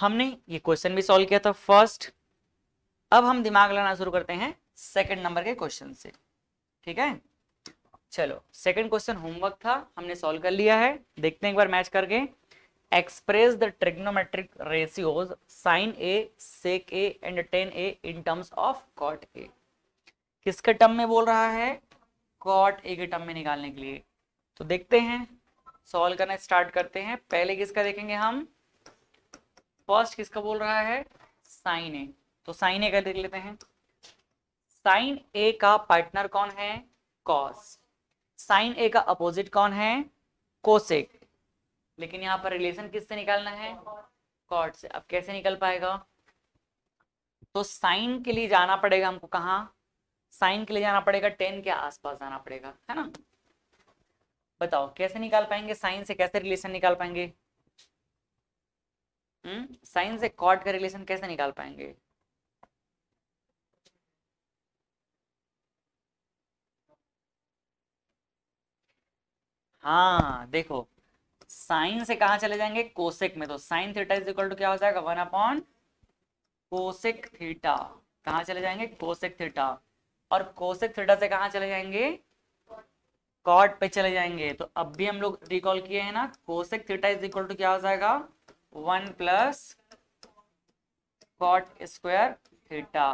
हमने ये क्वेश्चन भी सॉल्व किया था फर्स्ट अब हम दिमाग लगाना शुरू करते हैं सेकंड नंबर के क्वेश्चन से ठीक है चलो सेकंड क्वेश्चन होमवर्क था हमने सॉल्व कर लिया है देखते हैं एक बार मैच करके express the trigonometric ratios sine A sec A and tan A in terms of cot A किसके टर्म में बोल रहा है कॉट ए के टर्म में निकालने के लिए तो देखते हैं सॉल्व करना स्टार्ट करते हैं पहले किसका देखेंगे हम फर्स्ट किसका बोल रहा है साइन ए तो साइन ए का देख लेते हैं साइन ए का पार्टनर कौन है कॉस साइन ए का अपोजिट कौन है कोसेक लेकिन यहाँ पर रिलेशन किससे निकालना है कॉट से अब कैसे निकल पाएगा तो साइन के लिए जाना पड़ेगा हमको कहा साइन के लिए जाना पड़ेगा टेन के आसपास जाना पड़ेगा है ना बताओ कैसे निकाल पाएंगे साइन से कैसे रिलेशन निकाल पाएंगे साइन हम्म? से कॉट का रिलेशन कैसे निकाल पाएंगे हाँ देखो साइन से कहा चले जाएंगे कोसेक में तो sine theta is equal to क्या हो जाएगा वन अपॉन कोसेक थीटा कहा चले जाएंगे कोसेक थीटा और कोसेक थीटा से कहा चले जाएंगे कॉट पे चले जाएंगे तो अब भी हम लोग रिकॉल किए हैं ना cosec theta is equal to क्या हो जाएगा one plus cot square theta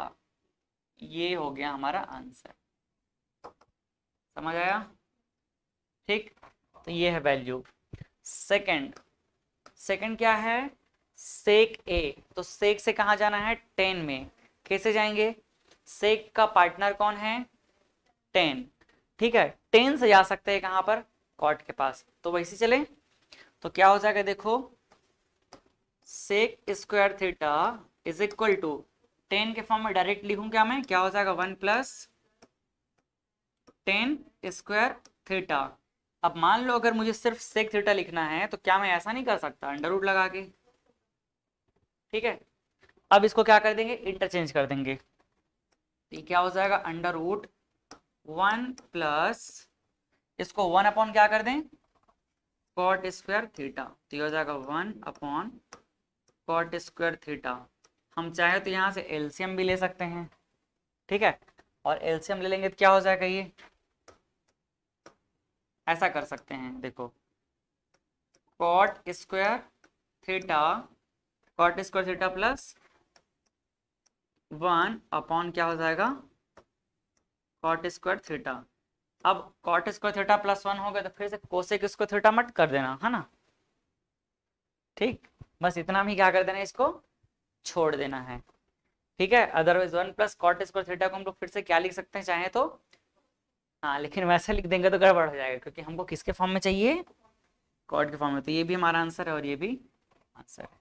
ये हो गया हमारा आंसर समझ आया ठीक तो ये है वैल्यू सेकंड सेकंड क्या है सेक ए तो सेक से कहा जाना है टेन में कैसे जाएंगे सेक का पार्टनर कौन है टेन ठीक है टेन से जा सकते हैं कहां पर कॉट के पास तो वैसे चले तो क्या हो जाएगा देखो sec square theta is equal to tan के फॉर्म में डायरेक्ट लिखूं क्या मैं क्या हो जाएगा one plus tan square theta अब मान लो अगर मुझे सिर्फ सेक थीटा लिखना है तो क्या मैं ऐसा नहीं कर सकता अंडर रूट लगा के ठीक है अब इसको क्या कर देंगे इंटरचेंज कर देंगे तो ये क्या हो जाएगा अंडर रूट वन प्लस इसको वन अपॉन क्या कर दें कॉट स्क्वायर थीटा तो ये हो जाएगा one upon cot square theta हम चाहे तो यहाँ से एल्सियम भी ले सकते हैं ठीक है और एल्सियम ले लेंगे तो क्या हो जाएगा ये ऐसा कर सकते हैं देखो cot square theta cot square theta plus one upon क्या हो जाएगा कॉट स्क्वायर थीटा अब cot square theta plus one हो गया तो फिर से कोसेक स्क्वायर थीटा मट कर देना है ना ठीक बस इतना ही क्या कर देना है इसको छोड़ देना है ठीक है otherwise one plus cot square theta को हम लोग फिर से क्या लिख सकते हैं चाहे तो हाँ लेकिन वैसे लिख देंगे तो गड़बड़ हो जाएगा क्योंकि हमको किसके फॉर्म में चाहिए कॉट के फॉर्म में तो ये भी हमारा आंसर है और ये भी आंसर है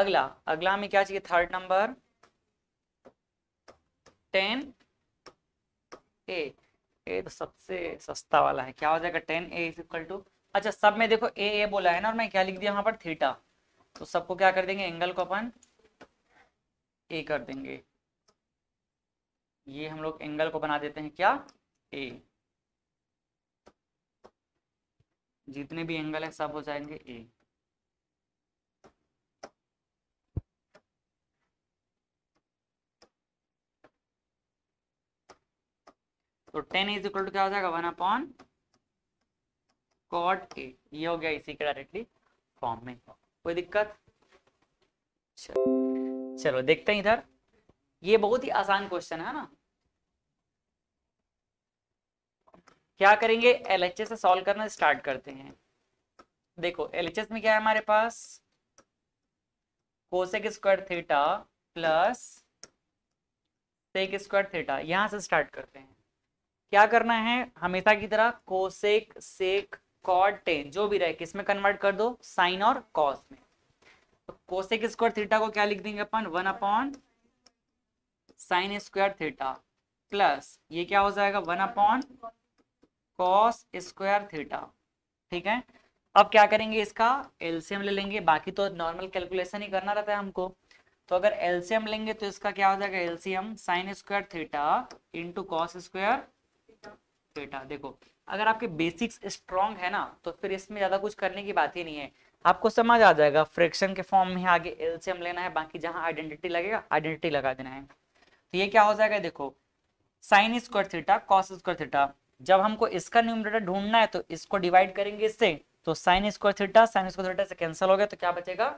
अगला अगला हमें क्या चाहिए third number tan A A तो सबसे सस्ता वाला है क्या हो जाएगा tan A is equal to अच्छा सब में देखो ए ए बोला है ना और मैं क्या लिख दिया वहां पर थीटा तो सबको क्या कर देंगे एंगल को अपन ए कर देंगे ये हम लोग एंगल को बना देते हैं क्या ए जितने भी एंगल है सब हो जाएंगे ए तो टेन इज इक्वल टू क्या हो जाएगा वन अपॉन कॉट ए ये हो गया इसी के डायरेक्टली फॉर्म में कोई दिक्कत चलो, देखते हैं इधर ये बहुत ही आसान क्वेश्चन है ना क्या करेंगे एल से सॉल्व करना स्टार्ट करते हैं देखो एल में क्या है हमारे पास cosec square theta plus sec square theta यहां से स्टार्ट करते हैं क्या करना है हमेशा की तरह कोसेक सेक कॉट टेन जो भी रहे किसमें कन्वर्ट कर दो साइन और कॉस में तो कोसेक स्क्वायर थीटा को क्या लिख देंगे अपन one upon sine square theta plus ये क्या हो जाएगा one upon cos square theta ठीक है अब क्या करेंगे इसका एलसीएम ले लेंगे बाकी तो नॉर्मल कैलकुलेशन ही करना रहता है हमको तो अगर एलसीएम लेंगे तो इसका क्या हो जाएगा LCM sine square theta into cos square बेटा देखो अगर आपके बेसिक्स स्ट्रांग है ना तो फिर इसमें ज्यादा कुछ करने की बात ही नहीं है आपको समझ आ जाएगा फ्रैक्शन के फॉर्म में आगे एलसीएम लेना है बाकी जहां आइडेंटिटी लगेगा आइडेंटिटी लगा देना है तो ये क्या हो जाएगा देखो sine square theta cos square theta जब हमको इसका न्यूमरेटर ढूंढना है तो इसको डिवाइड करेंगे इससे तो sine square theta sine square theta से कैंसिल हो गया तो क्या बचेगा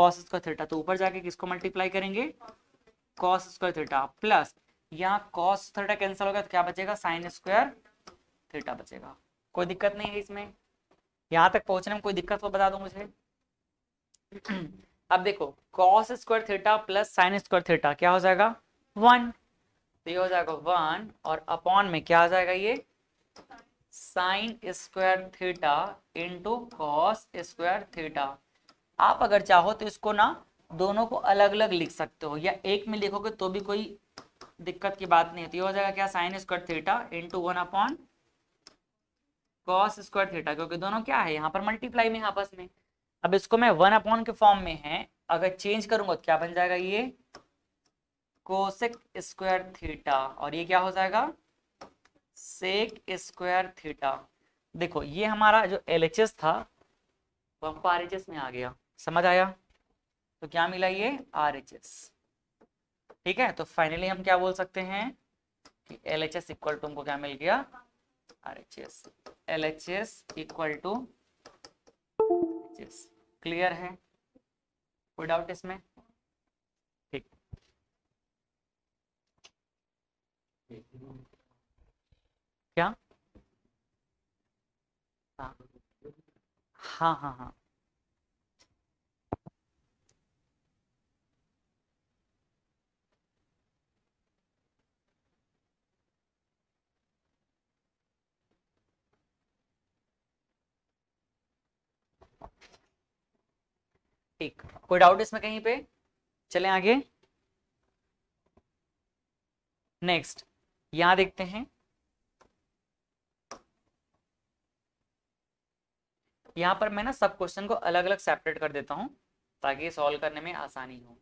कॉस स्क्वायर थीटा तो ऊपर जाके किसको मल्टीप्लाई करेंगे कॉस स्क्वायर थीटा प्लस यहाँ कॉस थीटा कैंसिल हो गया तो क्या बचेगा साइन स्क्वायर थीटा बचेगा कोई दिक्कत नहीं है इसमें यहां तक पहुंचने में कोई दिक्कत हो तो बता दो मुझे अब देखो cos square theta plus sine square theta क्या हो जाएगा वन तो ये हो जाएगा वन और अपॉन में क्या आ जाएगा ये sine square theta into cos square theta आप अगर चाहो तो इसको ना दोनों को अलग अलग लिख सकते हो या एक में लिखोगे तो भी कोई दिक्कत की बात नहीं होती हो जाएगा क्या sine square theta into one upon cos square theta क्योंकि दोनों क्या है यहाँ पर मल्टीप्लाई में आपस में अब इसको मैं वन अपॉन के फॉर्म में है अगर चेंज करूंगा तो क्या बन जाएगा ये कोसेक स्क्वायर थीटा और ये क्या हो जाएगा सेक स्क्वायर थीटा देखो ये हमारा जो एल था वो हमको आर में आ गया समझ आया तो क्या मिला ये आर ठीक है तो फाइनली हम क्या बोल सकते हैं कि L H S equal to हमको क्या मिल गया RHS LHS equal to H clear है कोई डाउट इसमें ठीक क्या हाँ हाँ हाँ, हाँ। ठीक कोई डाउट इसमें कहीं पे चले आगे नेक्स्ट यहां देखते हैं यहां पर मैं ना सब क्वेश्चन को अलग अलग सेपरेट कर देता हूं ताकि सॉल्व करने में आसानी हो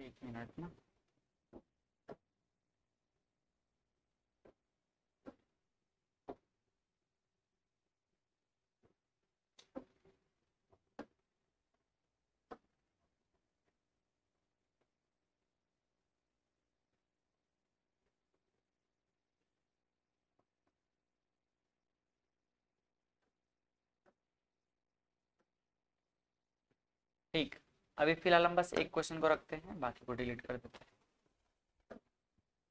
एक मिनट ना ठीक अभी फिलहाल हम बस एक क्वेश्चन को रखते हैं बाकी को डिलीट कर देते हैं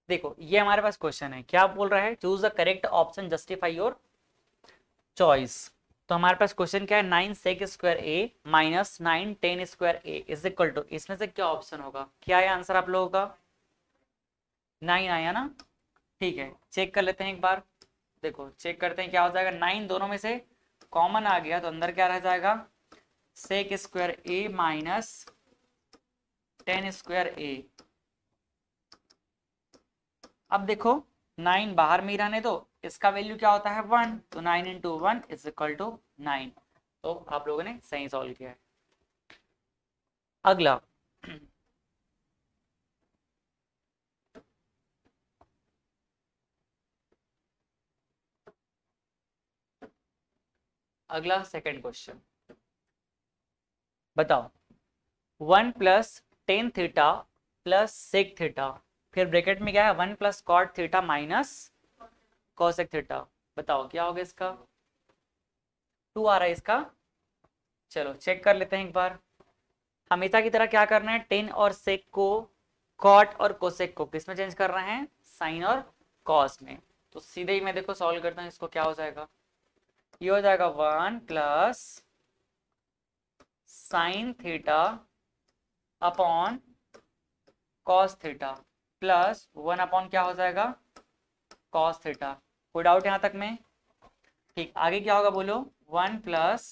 देखो ये हमारे पास क्वेश्चन है क्या बोल रहा है choose the correct option justify your choice तो हमारे पास क्वेश्चन क्या है nine sec square A minus nine tan square A is equal to इसमें से क्या ऑप्शन होगा क्या है आंसर आप लोगों का नाइन आया ना ठीक है चेक कर लेते हैं एक बार देखो चेक करते हैं क्या हो जाएगा नाइन दोनों में से कॉमन आ गया तो अंदर क्या रह जाएगा sec square A minus tan square A अब देखो नाइन बाहर में रहने दो तो, इसका वैल्यू क्या होता है वन तो nine into one is equal to nine तो आप लोगों ने सही सॉल्व किया है अगला अगला सेकंड क्वेश्चन बताओ one plus tan theta plus sec theta फिर ब्रैकेट में क्या है one plus cot theta minus cosec theta बताओ क्या होगा इसका टू आ रहा है इसका चलो चेक कर लेते हैं एक बार हमेशा की तरह क्या करना है टेन और सेक को कॉट और कोसेक को किसमें चेंज कर रहे हैं साइन और कॉस में तो सीधे ही मैं देखो सॉल्व करता हूँ इसको क्या हो जाएगा ये हो जाएगा one plus sine theta upon cos theta plus one upon क्या हो जाएगा कॉस थीटा कोई डाउट यहां तक में ठीक आगे क्या होगा बोलो one plus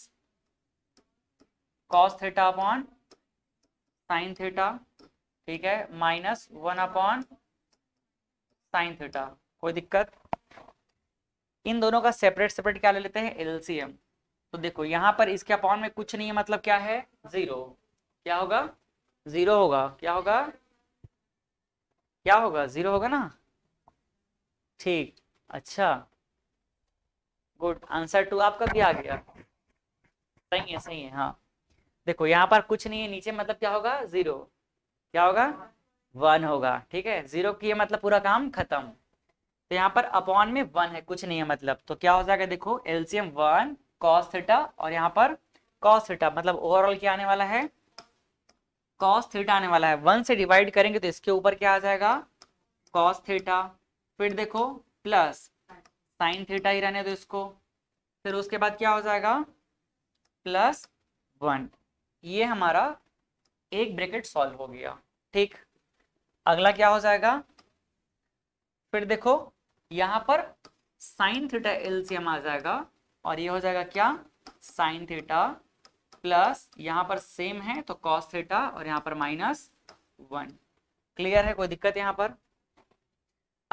cos theta upon sine theta ठीक है minus one upon sine theta कोई दिक्कत इन दोनों का सेपरेट सेपरेट क्या ले लेते हैं एलसीएम तो देखो यहाँ पर इसके अपॉन में कुछ नहीं है मतलब क्या है जीरो क्या होगा जीरो होगा क्या होगा क्या होगा जीरो होगा ना ठीक अच्छा गुड आंसर टू आपका भी आ गया सही है सही है हाँ देखो यहाँ पर कुछ नहीं है नीचे मतलब क्या होगा जीरो क्या होगा वन होगा ठीक है जीरो की है मतलब पूरा काम खत्म तो यहाँ पर अपॉन में वन है कुछ नहीं है मतलब तो क्या हो जाएगा देखो एल्सियम वन कॉस थीटा और यहाँ पर कॉस थीटा मतलब ओवरऑल क्या आने वाला है कॉस थीटा आने वाला है वन से डिवाइड करेंगे तो इसके ऊपर क्या आ जाएगा कॉस थीटा फिर देखो प्लस साइन थीटा ही रहने दो इसको फिर उसके बाद क्या हो जाएगा प्लस वन ये हमारा एक ब्रैकेट सॉल्व हो गया ठीक अगला क्या हो जाएगा फिर देखो यहां पर साइन थीटा एलसीएम आ जाएगा और ये हो जाएगा क्या साइन थीटा प्लस यहां पर सेम है तो कॉस थीटा और यहां पर माइनस वन क्लियर है कोई दिक्कत यहां पर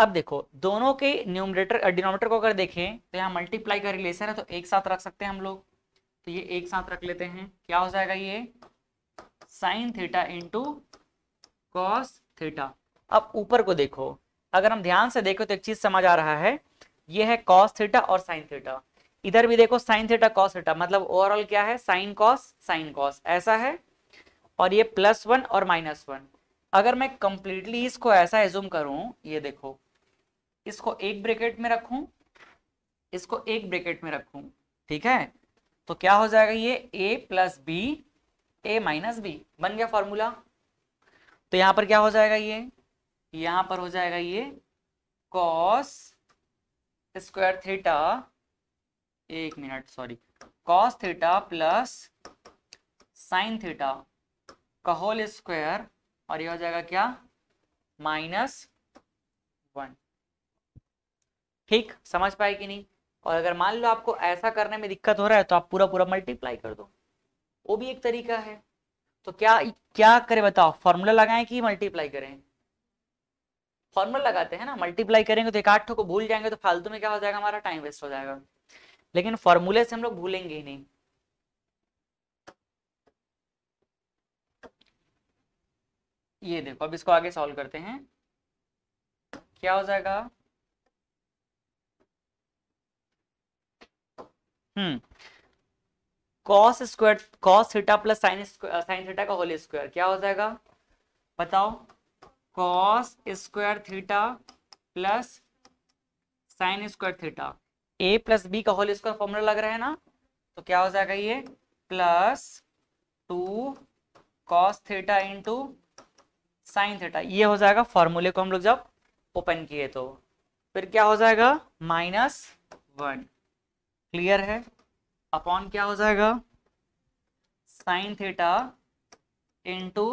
अब देखो दोनों के न्यूमरेटर डिनोमीटर को अगर देखें तो यहाँ मल्टीप्लाई का रिलेशन है तो एक साथ रख सकते हैं हम लोग तो ये एक साथ रख लेते हैं क्या हो जाएगा ये sine theta into cos theta अब ऊपर को देखो अगर हम ध्यान से देखो तो एक चीज समझ आ रहा है ये है कॉस थीटा और साइन थीटा इधर भी देखो साइन थीटा कॉस थीटा मतलब ओवरऑल क्या है साइन कॉस साइन कॉस ऐसा है और ये प्लस वन और माइनस वन अगर मैं कंप्लीटली इसको ऐसा एज्यूम करूं ये देखो इसको एक ब्रेकेट में रखूं इसको एक ब्रेकेट में रखूं ठीक है तो क्या हो जाएगा ये A plus B A minus B बन गया फॉर्मूला तो यहां पर क्या हो जाएगा ये यहां पर हो जाएगा ये कॉस स्क्वायर थीटा एक minute sorry cos theta plus sine theta का होल स्क्वायर और ये हो जाएगा क्या माइनस वन ठीक समझ पाए कि नहीं और अगर मान लो आपको ऐसा करने में दिक्कत हो रहा है तो आप पूरा पूरा मल्टीप्लाई कर दो वो भी एक तरीका है तो क्या क्या करें बताओ फॉर्मूला लगाएं कि मल्टीप्लाई करें फॉर्मूला लगाते हैं ना मल्टीप्लाई करेंगे तो एक आठ को भूल जाएंगे तो फालतू में क्या हो जाएगा हमारा टाइम वेस्ट हो जाएगा लेकिन फॉर्मूले से हम लोग भूलेंगे ही नहीं ये देखो अब इसको आगे सॉल्व करते हैं क्या हो जाएगा hmm cos square cos theta plus sine sine theta का होल स्क्वायर क्या हो जाएगा बताओ cos square theta plus sine square theta A plus B का होल स्क्वायर फॉर्मूला लग रहा है ना तो क्या हो जाएगा ये plus two cos theta into sine theta ये हो जाएगा फॉर्मूले को हम लोग जब ओपन किए तो फिर क्या हो जाएगा माइनस वन क्लियर है अपॉन क्या हो जाएगा sine theta into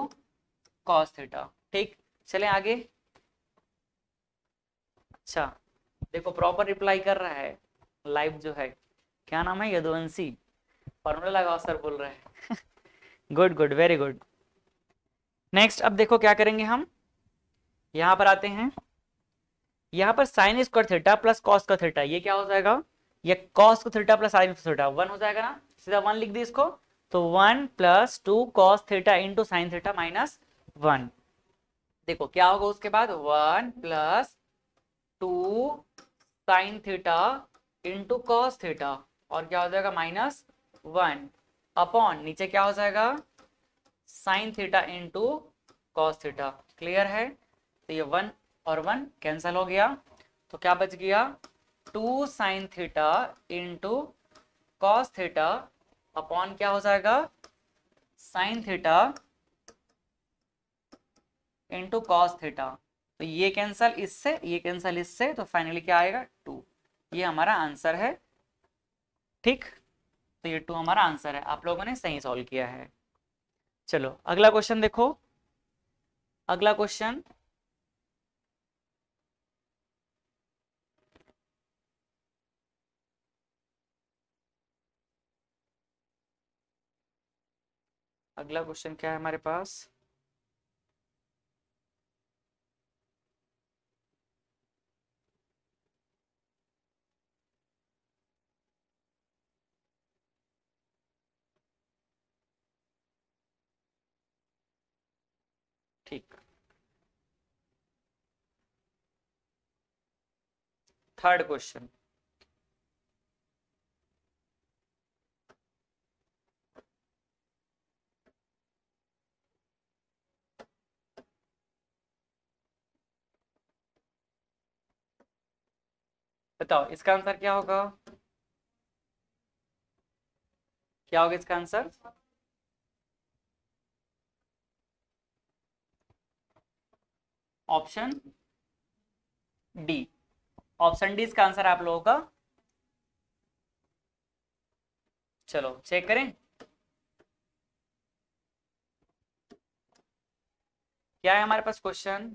cos theta ठीक चले आगे अच्छा देखो प्रॉपर रिप्लाई कर रहा है लाइफ जो है क्या नाम है यदुवंशी फॉर्मूला लगाओ सर बोल रहे हैं good good very good next अब देखो क्या करेंगे हम यहां पर आते हैं यहाँ पर sine square theta plus cos का थीटा ये क्या हो जाएगा ये कॉस का theta plus sine theta one हो जाएगा ना सीधा वन लिख दी इसको तो one plus two cos theta into sine theta minus one देखो क्या होगा उसके बाद one plus two sine theta into cos theta और क्या हो जाएगा माइनस वन अपॉन नीचे क्या हो जाएगा sine theta into cos theta clear है तो ये वन और वन कैंसिल हो गया तो क्या बच गया two sine theta into cos theta upon क्या हो जाएगा sine theta into cos theta तो ये कैंसल इससे ये कैंसल इससे तो फाइनली क्या आएगा ये हमारा आंसर है ठीक तो ये टू हमारा आंसर है आप लोगों ने सही सॉल्व किया है चलो अगला क्वेश्चन देखो अगला क्वेश्चन अगला क्वेश्चन क्या है हमारे पास थर्ड क्वेश्चन बताओ इसका आंसर क्या होगा क्या होगा इसका answer option D option D इसका आंसर आप लोगों का चलो चेक करें क्या है हमारे पास question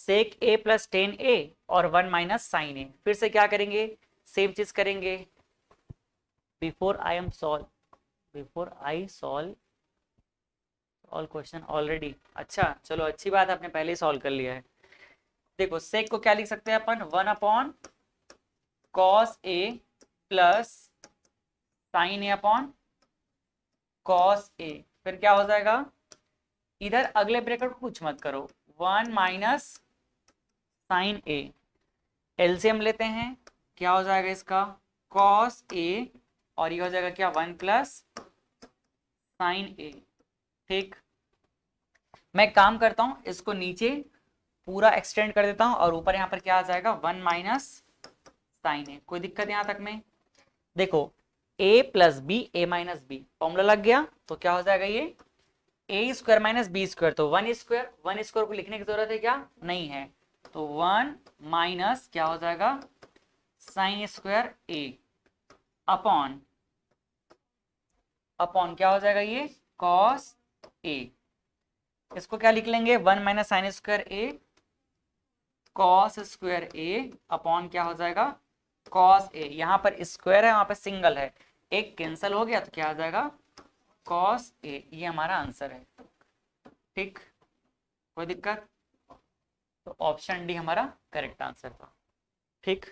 sec A plus tan A और वन माइनस साइन ए फिर से क्या करेंगे सेम चीज करेंगे before I am solve before I solve all question already अच्छा चलो अच्छी बात आपने पहले ही सॉल्व कर लिया है देखो सेक को क्या लिख सकते हैं अपन one upon cos A plus sine A upon cos A फिर क्या हो जाएगा इधर अगले ब्रेकर कुछ मत करो one minus sine A LCM लेते हैं क्या हो जाएगा इसका कॉस ए और ये हो जाएगा क्या वन प्लस साइन ए ठीक मैं काम करता हूं इसको नीचे पूरा एक्सटेंड कर देता हूं और ऊपर यहां पर क्या आ जाएगा वन माइनस साइन ए कोई दिक्कत यहां तक में देखो A plus B A minus B formula लग गया तो क्या हो जाएगा ये A square minus B square तो वन स्क्वायर वन स्क्वायर को लिखने की जरूरत है क्या नहीं है तो वन माइनस क्या हो जाएगा sine square A upon upon क्या हो जाएगा ये कॉस ए इसको क्या लिख लेंगे one minus sine square A cos square A upon क्या हो जाएगा कॉस ए यहां पर स्क्वायर है वहां पर सिंगल है एक कैंसल हो गया तो क्या हो जाएगा कॉस ए ये हमारा आंसर है ठीक कोई दिक्कत तो ऑप्शन डी हमारा करेक्ट आंसर था ठीक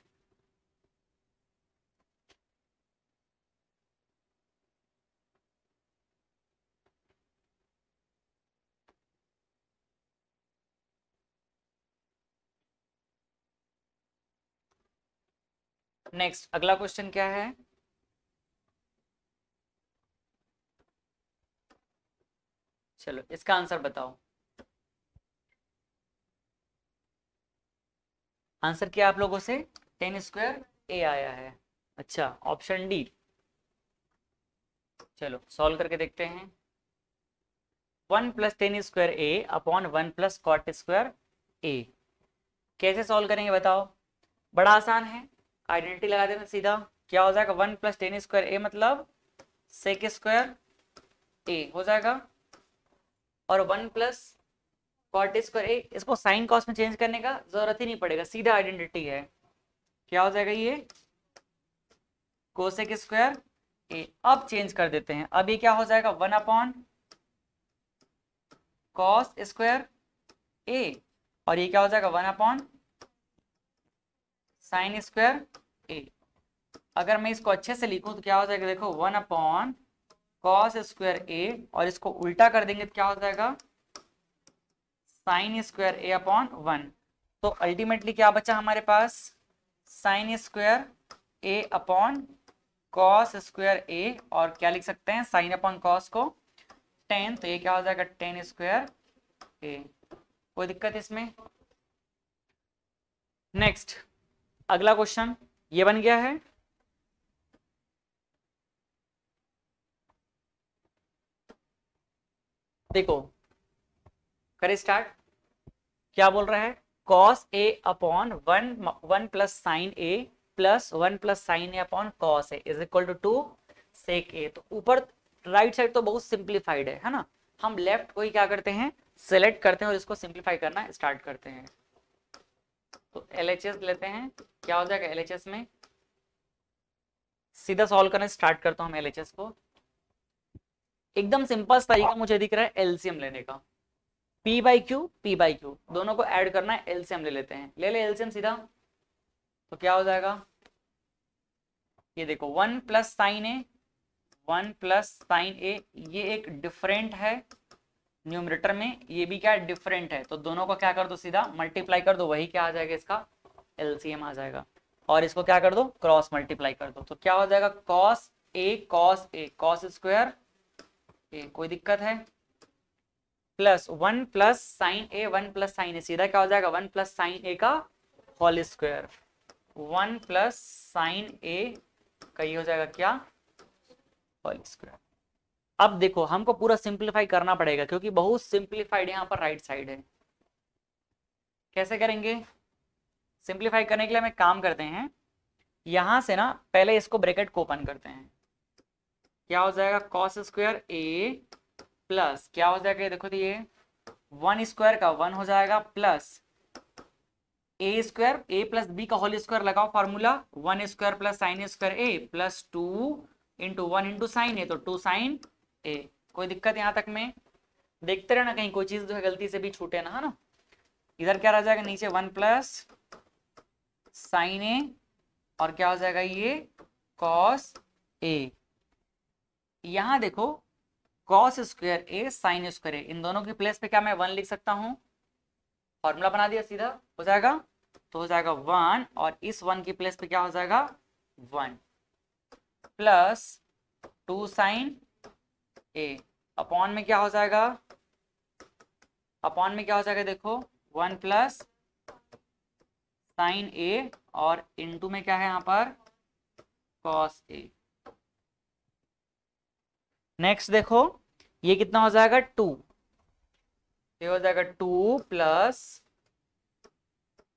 नेक्स्ट अगला क्वेश्चन क्या है चलो इसका आंसर बताओ आंसर क्या आप लोगों से टेन स्क्वायर ए आया है अच्छा ऑप्शन डी चलो सॉल्व करके देखते हैं one plus tan square A upon one plus cot square A कैसे सॉल्व करेंगे बताओ बड़ा आसान है आइडेंटिटी लगा देना सीधा क्या हो जाएगा one plus tan square A मतलब सेक स्क्वायर ए हो जाएगा और one plus cot square A इसको साइन कॉस में चेंज करने का जरूरत ही नहीं पड़ेगा सीधा आइडेंटिटी है क्या हो जाएगा ये कोसेक स्क्वायर ए अब चेंज कर देते हैं अब ये क्या हो जाएगा one upon cos square A और ये क्या हो जाएगा one upon sine square A अगर मैं इसको अच्छे से लिखूं तो क्या हो जाएगा देखो one upon cos square A और इसको उल्टा कर देंगे तो क्या हो जाएगा sine square A upon one तो अल्टीमेटली क्या बचा हमारे पास sine square A upon cos square A और क्या लिख सकते हैं साइन अपॉन कॉस को टेन तो ये क्या हो जाएगा टेन स्क्वायर ए कोई दिक्कत इसमें नेक्स्ट अगला क्वेश्चन ये बन गया है देखो करें स्टार्ट क्या बोल रहा है cos A upon one one plus sine A plus one plus sine A upon cos A is equal to two sec A तो ऊपर राइट साइड तो बहुत सिंप्लीफाइड है है ना हम लेफ्ट को ही क्या करते हैं सेलेक्ट करते हैं और इसको सिंप्लीफाई करना स्टार्ट करते हैं तो एल लेते हैं तो क्या हो जाएगा एल में सीधा सॉल्व करने स्टार्ट करता हूं हम एल को एकदम सिंपल तरीका मुझे दिख रहा है एलसीएम लेने का P by Q P by Q दोनों को ऐड करना है एलसीएम ले लेते हैं ले ले एलसीएम सीधा तो क्या हो जाएगा ये देखो one plus sine A one plus sine A ये एक डिफरेंट है न्यूमरेटर में ये भी क्या डिफरेंट है तो दोनों को क्या कर दो सीधा मल्टीप्लाई कर दो वही क्या आ जाएगा इसका एलसीएम आ जाएगा और इसको क्या कर दो क्रॉस मल्टीप्लाई कर दो तो क्या हो जाएगा cos A cos A cos square A कोई दिक्कत है plus one plus sine A one plus sine A सीधा क्या हो जाएगा वन प्लस साइन ए का whole square one plus sine A का ये हो जाएगा क्या होल स्क्वायर अब देखो हमको पूरा सिंप्लीफाई करना पड़ेगा क्योंकि बहुत सिंप्लीफाइड यहाँ पर राइट साइड है कैसे करेंगे सिंप्लीफाई करने के लिए हमें काम करते हैं यहां से ना पहले इसको ब्रैकेट को ओपन करते हैं क्या हो जाएगा कॉस स्क्वायर ए प्लस क्या हो जाएगा देखो तो ये वन स्क्वायर का वन हो जाएगा plus A square A plus B का होल स्क्वायर लगाओ formula one square plus sine square A plus two into one into sine A तो टू साइन ए कोई दिक्कत यहाँ तक में देखते रहे ना कहीं कोई चीज गलती से भी छूटे ना है ना इधर क्या रह जाएगा नीचे वन प्लस साइन ए और क्या हो जाएगा ये कॉस ए यहां देखो cos square A sine square A इन दोनों की प्लेस पे क्या मैं वन लिख सकता हूँ फॉर्मूला बना दिया सीधा हो जाएगा तो हो जाएगा वन और इस वन की प्लेस पे क्या हो जाएगा one plus two sine A upon में क्या हो जाएगा अपॉन में क्या हो जाएगा देखो वन प्लस साइन ए और इनटू में क्या है यहां पर कॉस ए नेक्स्ट देखो ये कितना हो जाएगा टू ये हो जाएगा two plus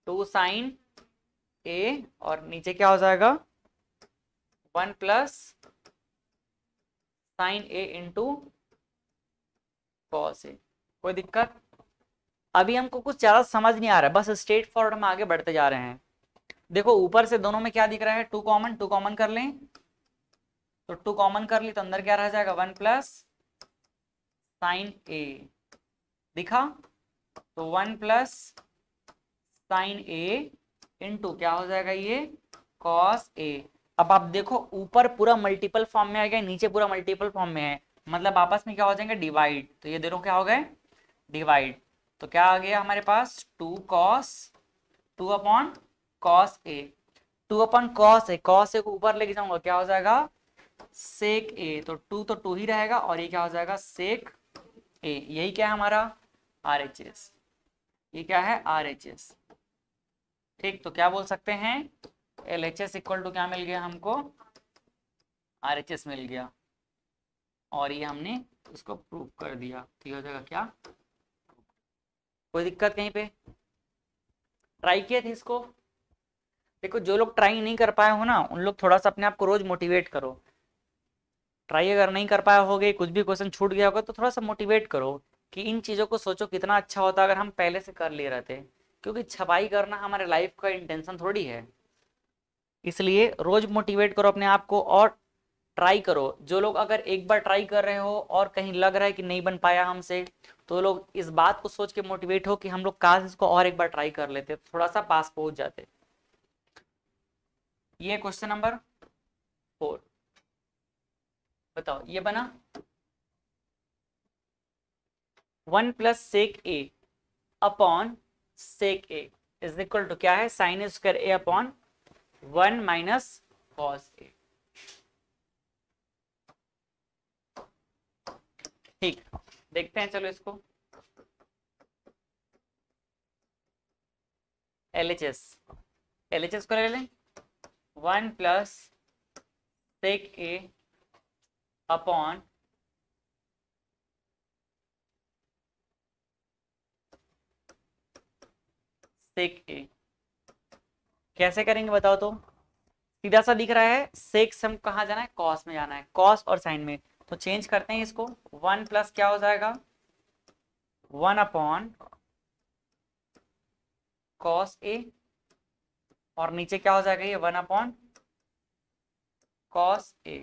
two sine A और नीचे क्या हो जाएगा one plus sine A into cos A कोई दिक्कत अभी हमको कुछ ज्यादा समझ नहीं आ रहा है बस स्ट्रेट फॉरवर्ड हम आगे बढ़ते जा रहे हैं देखो ऊपर से दोनों में क्या दिख रहा है टू कॉमन टू कॉमन कर लें तो टू कॉमन कर ली तो अंदर क्या रह जाएगा वन प्लस साइन ए दिखा तो one plus sine A into क्या हो जाएगा ये कॉस ए अब आप देखो ऊपर पूरा मल्टीपल फॉर्म में आ गया नीचे पूरा मल्टीपल फॉर्म में है मतलब आपस में क्या हो जाएंगे डिवाइड तो ये दोनों क्या हो गए डिवाइड तो क्या आ गया हमारे पास two cos two upon cos A two upon cos A cos A को ऊपर लेके जाऊंगा क्या हो जाएगा सेक ए तो टू तो टू ही रहेगा और ये क्या हो जाएगा सेक ए यही क्या है हमारा आर एच एस ये क्या है आर एच एस ठीक तो क्या बोल सकते हैं L H S equal to क्या मिल गया हमको आर एच एस मिल गया और ये हमने उसको प्रूव कर दिया ठीक हो जाएगा क्या कोई दिक्कत कहीं पे ट्राई किए थे इसको देखो जो लोग ट्राई नहीं कर पाए हो ना उन लोग थोड़ा सा अपने आप को रोज मोटिवेट करो ट्राई अगर नहीं कर पाए होगे कुछ भी क्वेश्चन छूट गया होगा तो थोड़ा सा मोटिवेट करो कि इन चीज़ों को सोचो कितना अच्छा होता अगर हम पहले से कर ले रहे थे क्योंकि छपाई करना हमारे लाइफ का इंटेंशन थोड़ी है इसलिए रोज मोटिवेट करो अपने आप को और ट्राई करो जो लोग अगर एक बार ट्राई कर रहे हो और कहीं लग रहा है कि नहीं बन पाया हमसे तो लोग इस बात को सोच के मोटिवेट हो कि हम लोग काश इसको और एक बार ट्राई कर लेते थोड़ा सा पास पहुंच जाते ये क्वेश्चन नंबर फोर बताओ ये बना one plus sec A upon sec A is equal to क्या है sine square A upon one minus cos A ठीक देखते हैं चलो इसको L H S L H S को ले लें one plus sec A upon sec A कैसे करेंगे बताओ तो सीधा सा दिख रहा है सेक्स हम कहा जाना है कॉस में जाना है कॉस और साइन में तो चेंज करते हैं इसको वन प्लस क्या हो जाएगा वन अपॉन कॉस ए और नीचे क्या हो जाएगा ये one upon cos A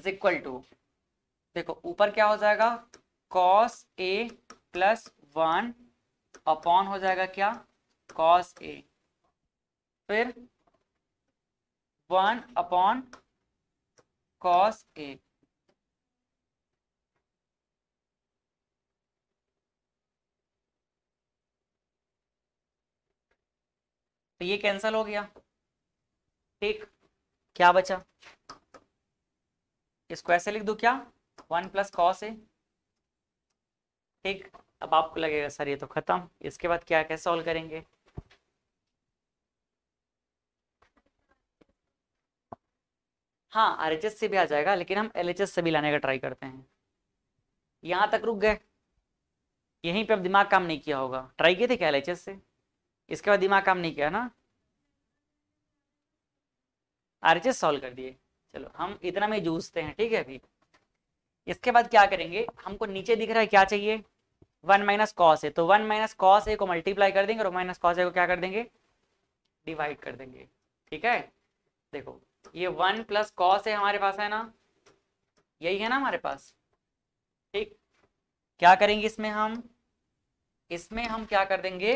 is equal to देखो ऊपर क्या हो जाएगा cos A plus one upon हो जाएगा क्या कॉस ए फिर वन अपॉन कॉस ए तो ये कैंसिल हो गया ठीक क्या बचा इसको ऐसे लिख दो क्या वन प्लस कॉस ए ठीक अब आपको लगेगा सर ये तो खत्म इसके बाद क्या कैसे सॉल्व करेंगे हाँ आर से भी आ जाएगा लेकिन हम एल से भी लाने का ट्राई करते हैं यहाँ तक रुक गए यहीं पे अब दिमाग काम नहीं किया होगा ट्राई किए थे क्या एल से इसके बाद दिमाग काम नहीं किया ना आर एच सॉल्व कर दिए चलो हम इतना में जूझते हैं ठीक है अभी इसके बाद क्या करेंगे हमको नीचे दिख रहा है क्या चाहिए वन माइनस कॉस है तो वन माइनस कॉस ए को मल्टीप्लाई कर देंगे और माइनस कॉस ए को क्या कर देंगे डिवाइड कर देंगे ठीक है देखो ये वन प्लस कॉस है हमारे पास है ना यही है ना हमारे पास ठीक क्या करेंगे इसमें हम इसमें हम क्या कर देंगे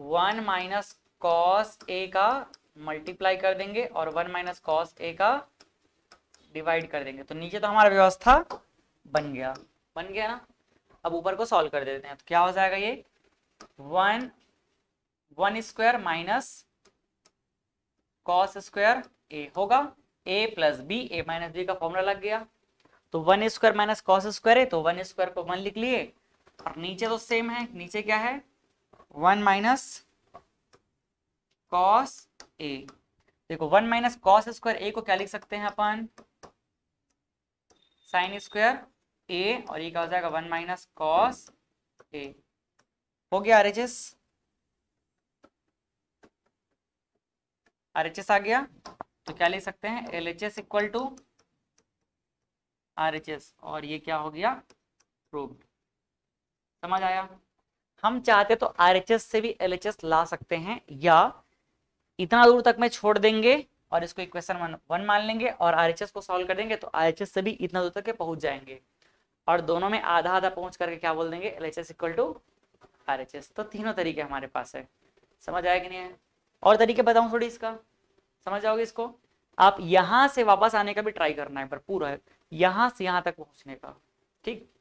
वन माइनस कॉस ए का मल्टीप्लाई कर देंगे और वन माइनस कॉस ए का डिवाइड कर देंगे तो नीचे तो हमारा व्यवस्था बन गया बन गया ना अब ऊपर को सॉल्व कर देते हैं तो क्या हो जाएगा ये one one square minus cos square A होगा A plus B A minus B का फॉर्मूला लग गया तो one square minus cos square है तो वन स्क्वायर को वन लिख लिए और नीचे तो सेम है नीचे क्या है वन माइनस कॉस ए देखो one minus cos square A को क्या लिख सकते हैं अपन साइन स्क्वायर ए और ये क्या हो जाएगा वन माइनस कॉस ए हो गया R H S R H S आ गया तो क्या ले सकते हैं L H S equal to R H S और ये क्या हो गया प्रूव्ड समझ आया हम चाहते तो आर एच एस से भी एल एच एस ला सकते हैं या इतना दूर तक में छोड़ देंगे और इसको इक्वेशन वन वन मान लेंगे और आर एच एस को सॉल्व कर देंगे तो आर एच एस से भी इतना दूर तक के पहुंच जाएंगे और दोनों में आधा आधा पहुंच करके क्या बोल देंगे L H S equal to R H S तो तीनों तरीके हमारे पास है समझ आया कि नहीं है और तरीके बताऊं थोड़ी इसका समझ जाओगे इसको आप यहां से वापस आने का भी ट्राई करना है पर पूरा यहां से यहां तक पहुंचने का ठीक